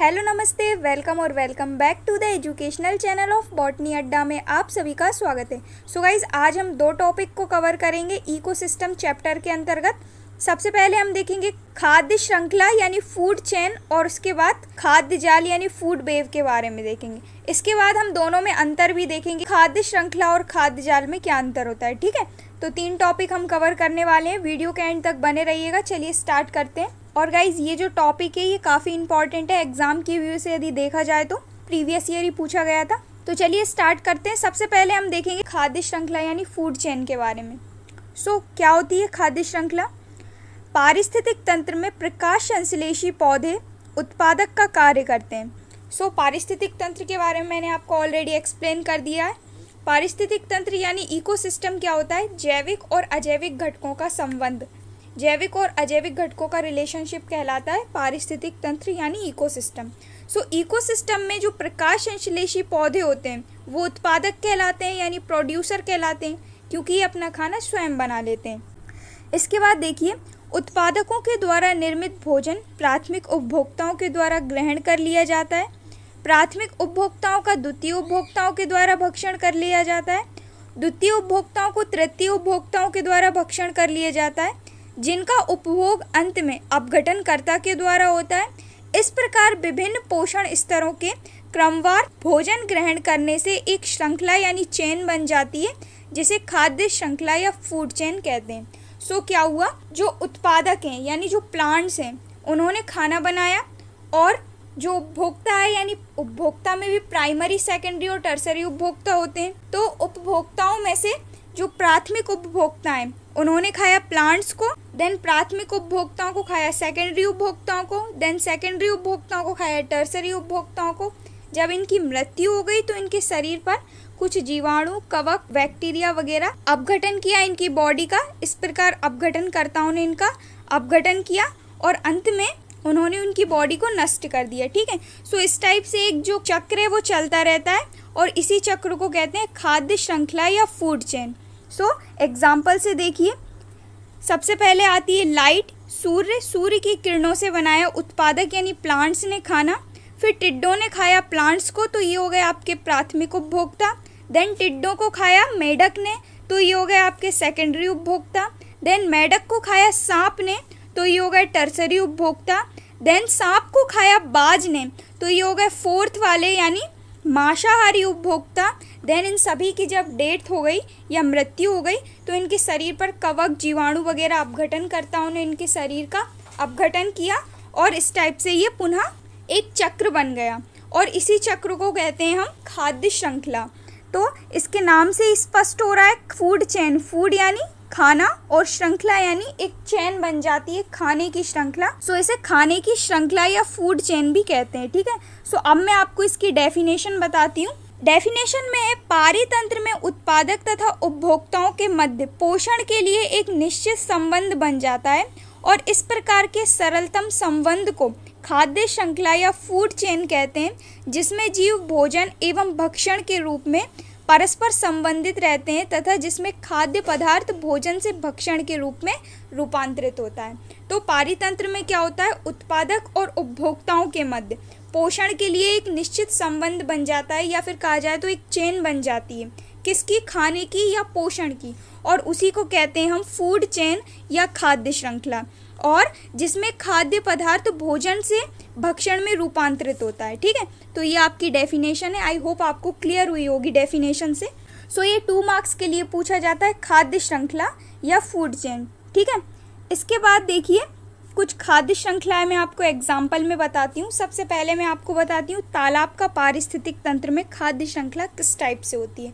hello नमस्ते welcome और welcome back to the educational channel of botany Adda में आप सभी का स्वागत है सो so गाइज आज हम दो टॉपिक को कवर करेंगे इकोसिस्टम चैप्टर के अंतर्गत सबसे पहले हम देखेंगे खाद्य श्रृंखला यानी फूड चैन और उसके बाद खाद्य जाल यानी फूड बेव के बारे में देखेंगे इसके बाद हम दोनों में अंतर भी देखेंगे खाद्य श्रृंखला और खाद्य जाल में क्या अंतर होता है ठीक है तो तीन टॉपिक हम कवर करने वाले हैं वीडियो के एंड तक बने रहिएगा चलिए स्टार्ट करते हैं और गाइज़ ये जो टॉपिक है ये काफ़ी इंपॉर्टेंट है एग्ज़ाम के व्यू से यदि देखा जाए तो प्रीवियस ईयर ही पूछा गया था तो चलिए स्टार्ट करते हैं सबसे पहले हम देखेंगे खाद्य श्रृंखला यानी फूड चेन के बारे में सो so, क्या होती है खाद्य श्रृंखला पारिस्थितिक तंत्र में प्रकाश संश्लेषी पौधे उत्पादक का कार्य करते हैं सो so, पारिस्थितिक तंत्र के बारे में मैंने आपको ऑलरेडी एक्सप्लेन कर दिया है पारिस्थितिक तंत्र यानी इकोसिस्टम क्या होता है जैविक और अजैविक घटकों का संबंध जैविक और अजैविक घटकों का रिलेशनशिप कहलाता है पारिस्थितिक तंत्र यानी इकोसिस्टम सो इकोसिस्टम में जो प्रकाश संश्लेषी पौधे होते हैं वो उत्पादक कहलाते हैं यानी प्रोड्यूसर कहलाते हैं क्योंकि ये अपना खाना स्वयं बना लेते हैं इसके बाद देखिए उत्पादकों के द्वारा निर्मित भोजन प्राथमिक उपभोक्ताओं के द्वारा ग्रहण कर लिया जाता है प्राथमिक उपभोक्ताओं का द्वितीय उपभोक्ताओं के द्वारा भक्षण कर लिया जाता है द्वितीय उपभोक्ताओं को तृतीय उपभोक्ताओं के द्वारा भक्षण कर लिया जाता है जिनका उपभोग अंत में अपघटनकर्ता के द्वारा होता है इस प्रकार विभिन्न पोषण स्तरों के क्रमवार भोजन ग्रहण करने से एक श्रृंखला यानी चेन बन जाती है जिसे खाद्य श्रृंखला या फूड चेन कहते हैं सो क्या हुआ जो उत्पादक हैं यानी जो प्लांट्स हैं उन्होंने खाना बनाया और जो उपभोक्ता है यानी उपभोक्ता में भी प्राइमरी सेकेंडरी और टर्सरी उपभोक्ता होते हैं तो उपभोक्ताओं में से जो प्राथमिक उपभोक्ता हैं उन्होंने खाया प्लांट्स को देन प्राथमिक उपभोक्ताओं को खाया सेकेंडरी उपभोक्ताओं को देन सेकेंडरी उपभोक्ताओं को खाया टर्सरी उपभोक्ताओं को जब इनकी मृत्यु हो गई तो इनके शरीर पर कुछ जीवाणु कवक बैक्टीरिया वगैरह अपघटन किया इनकी बॉडी का इस प्रकार अपघटनकर्ताओं ने इनका अपघटन किया और अंत में उन्होंने उनकी बॉडी को नष्ट कर दिया ठीक है सो इस टाइप से एक जो चक्र है वो चलता रहता है और इसी चक्र को कहते हैं खाद्य श्रृंखला या food chain so so, example से देखिए सबसे पहले आती है लाइट सूर्य सूर्य की किरणों से बनाया उत्पादक यानी प्लांट्स ने खाना फिर टिड्डों ने खाया प्लांट्स को तो ये हो गए आपके प्राथमिक उपभोक्ता देन टिड्डों को खाया मेढक ने तो ये हो गए आपके सेकेंडरी उपभोक्ता देन मेढक को खाया सांप ने तो ये हो गए टर्सरी उपभोक्ता देन सांप को खाया बाज ने तो ये हो गए फोर्थ वाले यानी मांसाहारी उपभोक्ता देन इन सभी की जब डेथ हो गई या मृत्यु हो गई तो इनके शरीर पर कवक जीवाणु वगैरह अपघटन करता ने इनके शरीर का अपघटन किया और इस टाइप से ये पुनः एक चक्र बन गया और इसी चक्र को कहते हैं हम खाद्य श्रृंखला तो इसके नाम से स्पष्ट हो रहा है फूड चैन फूड यानी खाना और श्रृंखला यानी एक चैन बन जाती है खाने की श्रृंखला सो इसे खाने की श्रृंखला या फूड चैन भी कहते हैं ठीक है सो अब मैं आपको इसकी डेफिनेशन बताती हूँ डेफिनेशन में है पारितंत्र में उत्पादक तथा उपभोक्ताओं के मध्य पोषण के लिए एक निश्चित संबंध बन जाता है और इस प्रकार के सरलतम संबंध को खाद्य श्रृंखला या फूड चेन कहते हैं जिसमें जीव भोजन एवं भक्षण के रूप में परस्पर संबंधित रहते हैं तथा जिसमें खाद्य पदार्थ भोजन से भक्षण के रूप में रूपांतरित होता है तो पारितंत्र में क्या होता है उत्पादक और उपभोक्ताओं के मध्य पोषण के लिए एक निश्चित संबंध बन जाता है या फिर कहा जाए तो एक चेन बन जाती है किसकी खाने की या पोषण की और उसी को कहते हैं हम फूड चेन या खाद्य श्रृंखला और जिसमें खाद्य पदार्थ भोजन से भक्षण में रूपांतरित होता है ठीक है तो ये आपकी डेफिनेशन है आई होप आपको क्लियर हुई होगी डेफिनेशन से सो so, ये टू मार्क्स के लिए पूछा जाता है खाद्य श्रृंखला या फूड चेन ठीक है इसके बाद देखिए कुछ खाद्य श्रृंखलाएं मैं आपको एग्जाम्पल में बताती हूँ सबसे पहले मैं आपको बताती हूँ तालाब का पारिस्थितिक तंत्र में खाद्य श्रृंखला किस टाइप से होती है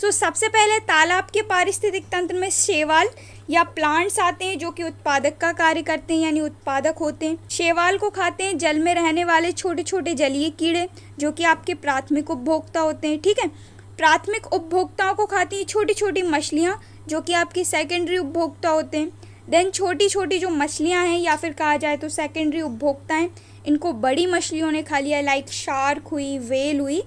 सो so, सबसे पहले तालाब के पारिस्थितिक तंत्र में शेवाल या प्लांट्स आते हैं जो कि उत्पादक का कार्य करते हैं यानी उत्पादक होते हैं शेवाल को खाते हैं जल में रहने वाले छोटे छोटे जलीय कीड़े जो कि आपके प्राथमिक उपभोक्ता होते हैं ठीक है प्राथमिक उपभोक्ताओं को खाती हैं छोटी छोटी मछलियाँ जो कि आपकी सेकेंडरी उपभोक्ता होते हैं देन छोटी छोटी जो मछलियाँ हैं या फिर कहा जाए तो सेकेंडरी उपभोक्ता हैं इनको बड़ी मछलियों ने खा लिया लाइक शार्क हुई वेल हुई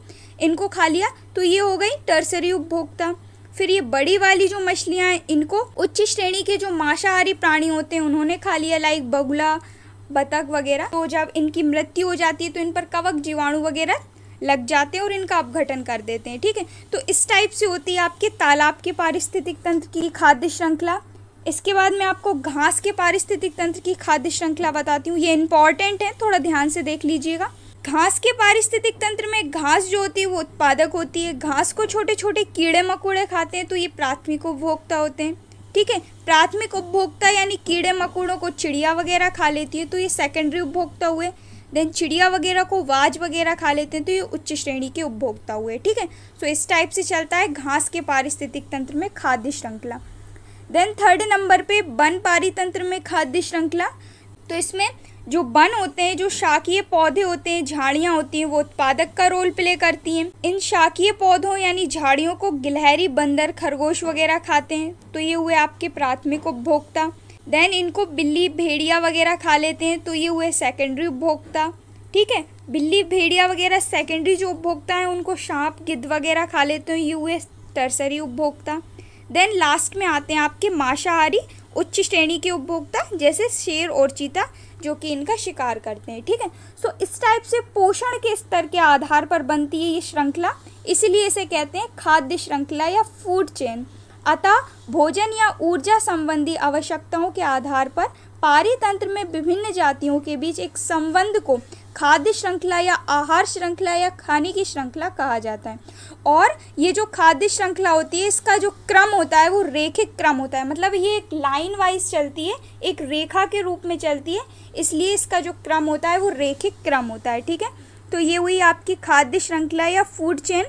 इनको खा लिया तो ये हो गई टर्सरी उपभोक्ता फिर ये बड़ी वाली जो मछलियाँ हैं इनको उच्च श्रेणी के जो मांसाहारी प्राणी होते हैं उन्होंने खा लिया लाइक बगुला बतख वगैरह तो जब इनकी मृत्यु हो जाती है तो इन पर कवक जीवाणु वगैरह लग जाते हैं और इनका अपघटन कर देते हैं ठीक है तो इस टाइप से होती है आपके तालाब के पारिस्थितिक तंत्र की खाद्य श्रृंखला इसके बाद मैं आपको घास के पारिस्थितिक तंत्र की खाद्य श्रृंखला बताती हूँ ये इंपॉर्टेंट है थोड़ा ध्यान से देख लीजिएगा घास के पारिस्थितिक तंत्र में घास जो होती है वो उत्पादक होती है घास को छोटे छोटे कीड़े मकोड़े खाते हैं तो ये प्राथमिक उपभोक्ता होते हैं ठीक है प्राथमिक उपभोक्ता यानी कीड़े मकोड़ों को चिड़िया वगैरह खा लेती है तो ये सेकेंडरी उपभोक्ता हुए देन चिड़िया वगैरह को वाज वगैरह खा लेते हैं तो ये उच्च श्रेणी के उपभोक्ता हुए ठीक है सो तो इस टाइप से चलता है घास के पारिस्थितिक तंत्र में खाद्य श्रृंखला देन थर्ड नंबर पे वन पारितंत्र में खाद्य श्रृंखला तो इसमें जो वन होते हैं जो शाकीय पौधे होते हैं झाड़ियाँ होती हैं वो उत्पादक का रोल प्ले करती हैं इन शाकीय पौधों यानी झाड़ियों को गिलहरी बंदर खरगोश वगैरह खाते हैं तो ये हुए आपके प्राथमिक उपभोक्ता देन इनको बिल्ली भेड़िया वगैरह खा लेते हैं तो ये हुए सेकेंडरी उपभोक्ता ठीक है बिल्ली भेड़िया वगैरह सेकेंडरी जो उपभोक्ता है उनको सांप गिद्ध वगैरह खा लेते हैं ये हुए टर्सरी उपभोक्ता देन लास्ट में आते हैं आपके मांसाहारी उच्च श्रेणी के उपभोक्ता जैसे शेर और चीता जो कि इनका शिकार करते हैं ठीक है सो इस टाइप से पोषण के स्तर के आधार पर बनती है ये श्रृंखला इसलिए इसे कहते हैं खाद्य श्रृंखला या फूड चेन अतः भोजन या ऊर्जा संबंधी आवश्यकताओं के आधार पर पारी तंत्र में विभिन्न जातियों के बीच एक संबंध को खाद्य श्रृंखला या आहार श्रृंखला या खाने की श्रृंखला कहा जाता है और ये जो खाद्य श्रृंखला होती है इसका जो क्रम होता है वो रेखिक क्रम होता है मतलब ये एक लाइन वाइज चलती है एक रेखा के रूप में चलती है इसलिए इसका जो क्रम होता है वो रेखिक क्रम होता है ठीक है तो ये हुई आपकी खाद्य श्रृंखला या फूड चेन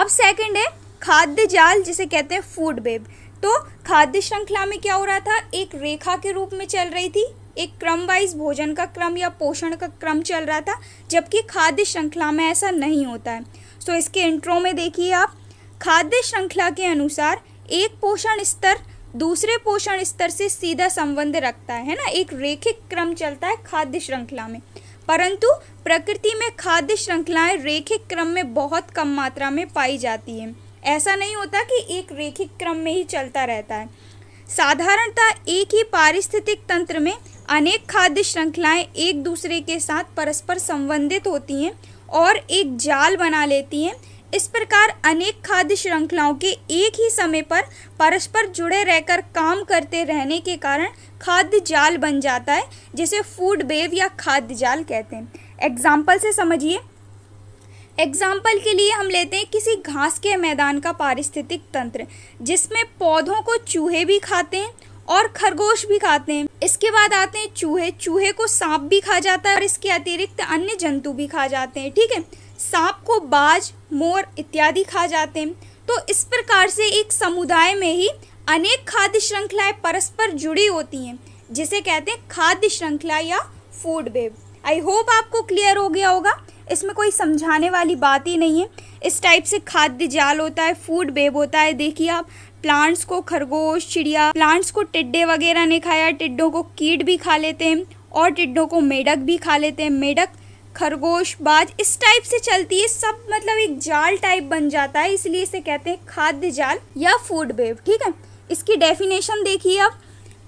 अब सेकेंड है खाद्य जाल जिसे कहते हैं फूड बेब तो खाद्य श्रृंखला में क्या हो रहा था एक रेखा के रूप में चल रही थी एक क्रम वाइज भोजन का क्रम या पोषण का क्रम चल रहा था जबकि खाद्य श्रृंखला में ऐसा नहीं होता है सो so, इसके इंट्रो में देखिए आप खाद्य श्रृंखला के अनुसार एक पोषण स्तर दूसरे पोषण स्तर से सीधा संबंध रखता है ना एक रेखिक क्रम चलता है खाद्य श्रृंखला में परंतु प्रकृति में खाद्य श्रृंखलाएं रेखिक क्रम में बहुत कम मात्रा में पाई जाती हैं ऐसा नहीं होता कि एक रेखिक क्रम में ही चलता रहता है साधारणतः एक ही पारिस्थितिक तंत्र में अनेक खाद्य श्रृंखलाएं एक दूसरे के साथ परस्पर संबंधित होती हैं और एक जाल बना लेती हैं इस प्रकार अनेक खाद्य श्रृंखलाओं के एक ही समय पर परस्पर जुड़े रहकर काम करते रहने के कारण खाद्य जाल बन जाता है जिसे फूड बेव या खाद्य जाल कहते हैं एग्जाम्पल से समझिए एग्जाम्पल के लिए हम लेते हैं किसी घास के मैदान का पारिस्थितिक तंत्र जिसमें पौधों को चूहे भी खाते हैं और खरगोश भी खाते हैं इसके बाद आते हैं चूहे चूहे को सांप भी खा जाता है और इसके अतिरिक्त अन्य जंतु भी खा जाते हैं ठीक है सांप को बाज मोर इत्यादि खा जाते हैं तो इस प्रकार से एक समुदाय में ही अनेक खाद्य श्रृंखलाएं परस्पर जुड़ी होती हैं जिसे कहते हैं खाद्य श्रृंखला या फूड वेब आई होप आपको क्लियर हो गया होगा इसमें कोई समझाने वाली बात ही नहीं है इस टाइप से खाद्य जाल होता है फूड बेब होता है देखिए आप प्लांट्स को खरगोश चिड़िया प्लांट्स को टिड्डे वगैरह ने खाया टिड्डों को कीट भी खा लेते हैं और टिड्डों को मेढक भी खा लेते हैं मेढक खरगोश बाज इस टाइप से चलती है सब मतलब एक जाल टाइप बन जाता है इसलिए इसे कहते हैं खाद्य जाल या फूड वेब ठीक है इसकी डेफिनेशन देखिए आप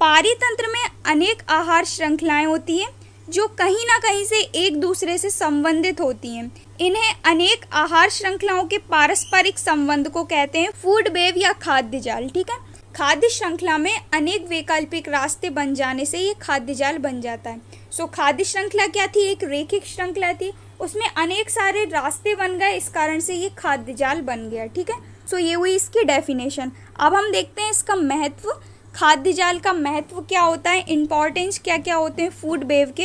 पारी तंत्र में अनेक आहार श्रृंखलाएं होती हैं जो कहीं ना कहीं से एक दूसरे से संबंधित होती हैं इन्हें अनेक आहार श्रृंखलाओं के पारस्परिक संबंध को कहते हैं फूड वेव या खाद्य जाल ठीक है खाद्य श्रृंखला में अनेक वैकल्पिक रास्ते बन जाने से ये खाद्य जाल बन जाता है सो खाद्य श्रृंखला क्या थी एक रेखिक श्रृंखला थी उसमें अनेक सारे रास्ते बन गए इस कारण से ये खाद्य जाल बन गया ठीक है सो ये हुई इसकी डेफिनेशन अब हम देखते हैं इसका महत्व खाद्य जाल का महत्व क्या होता है इम्पॉर्टेंस क्या क्या होते हैं फूड बेव के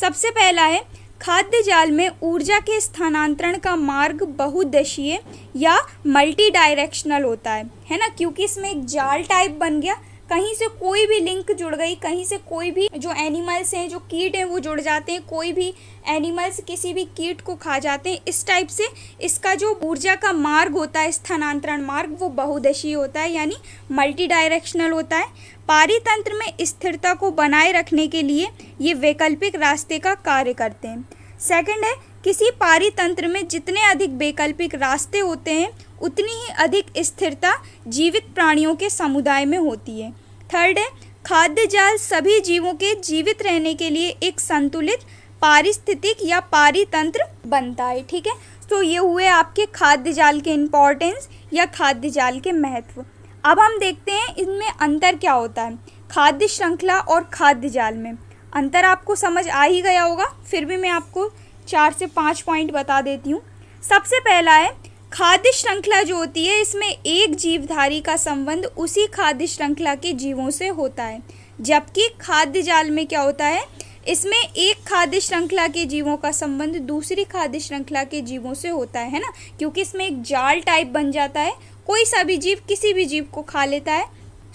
सबसे पहला है खाद्य जाल में ऊर्जा के स्थानांतरण का मार्ग बहुदशीय या मल्टी डायरेक्शनल होता है है ना क्योंकि इसमें एक जाल टाइप बन गया कहीं से कोई भी लिंक जुड़ गई कहीं से कोई भी जो एनिमल्स हैं जो कीट हैं वो जुड़ जाते हैं कोई भी एनिमल्स किसी भी कीट को खा जाते हैं इस टाइप से इसका जो ऊर्जा का मार्ग होता है स्थानांतरण मार्ग वो बहुदशी होता है यानी मल्टी डायरेक्शनल होता है पारितंत्र में स्थिरता को बनाए रखने के लिए ये वैकल्पिक रास्ते का कार्य करते हैं सेकेंड है किसी पारितंत्र में जितने अधिक वैकल्पिक रास्ते होते हैं उतनी ही अधिक स्थिरता जीवित प्राणियों के समुदाय में होती है थर्ड है खाद्य जाल सभी जीवों के जीवित रहने के लिए एक संतुलित पारिस्थितिक या पारितंत्र बनता है ठीक है तो ये हुए आपके खाद्य जाल के इम्पोर्टेंस या खाद्य जाल के महत्व अब हम देखते हैं इनमें अंतर क्या होता है खाद्य श्रृंखला और खाद्य जाल में अंतर आपको समझ आ ही गया होगा फिर भी मैं आपको चार से पाँच पॉइंट बता देती हूँ सबसे पहला है खाद्य श्रृंखला जो होती है इसमें एक जीवधारी का संबंध उसी खाद्य श्रृंखला के जीवों से होता है जबकि खाद्य जाल में क्या होता है इसमें एक खाद्य श्रृंखला के जीवों का संबंध दूसरी खाद्य श्रृंखला के जीवों से होता है ना क्योंकि इसमें एक जाल टाइप बन जाता है कोई सा भी जीव किसी भी जीव को खा लेता है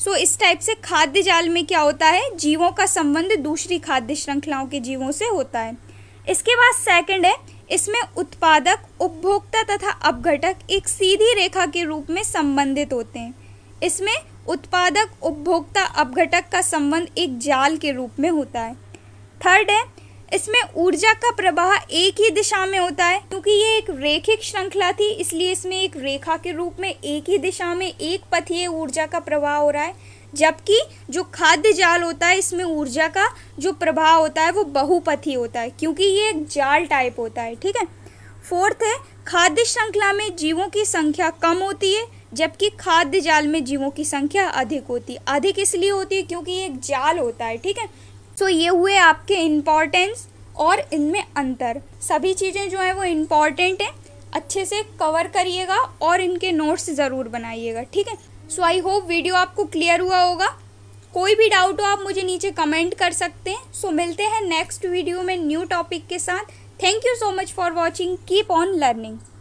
सो so, इस टाइप से खाद्य जाल में क्या होता है जीवों का संबंध दूसरी खाद्य श्रृंखलाओं के जीवों से होता है इसके बाद सेकंड है इसमें उत्पादक उपभोक्ता तथा अपघटक एक सीधी रेखा के रूप में संबंधित होते हैं इसमें उत्पादक उपभोक्ता अपघटक का संबंध एक जाल के रूप में होता है थर्ड है इसमें ऊर्जा का प्रवाह एक ही दिशा में होता है क्योंकि ये एक रेखिक श्रृंखला थी इसलिए इसमें एक रेखा के रूप में एक ही दिशा में एक पथीय ऊर्जा का प्रवाह हो रहा है जबकि जो खाद्य जाल होता है इसमें ऊर्जा का जो प्रभाव होता है वो बहुपथी होता है क्योंकि ये एक जाल टाइप होता है ठीक है फोर्थ है खाद्य श्रृंखला में जीवों की संख्या कम होती है जबकि खाद्य जाल में जीवों की संख्या अधिक होती है अधिक इसलिए होती है क्योंकि ये एक जाल होता है ठीक है सो ये हुए आपके इम्पॉर्टेंस और इनमें अंतर सभी चीज़ें जो हैं वो इम्पॉर्टेंट हैं अच्छे से कवर करिएगा और इनके नोट्स ज़रूर बनाइएगा ठीक है सो आई होप वीडियो आपको क्लियर हुआ होगा कोई भी डाउट हो आप मुझे नीचे कमेंट कर सकते हैं सो so, मिलते हैं नेक्स्ट वीडियो में न्यू टॉपिक के साथ thank you so much for watching keep on learning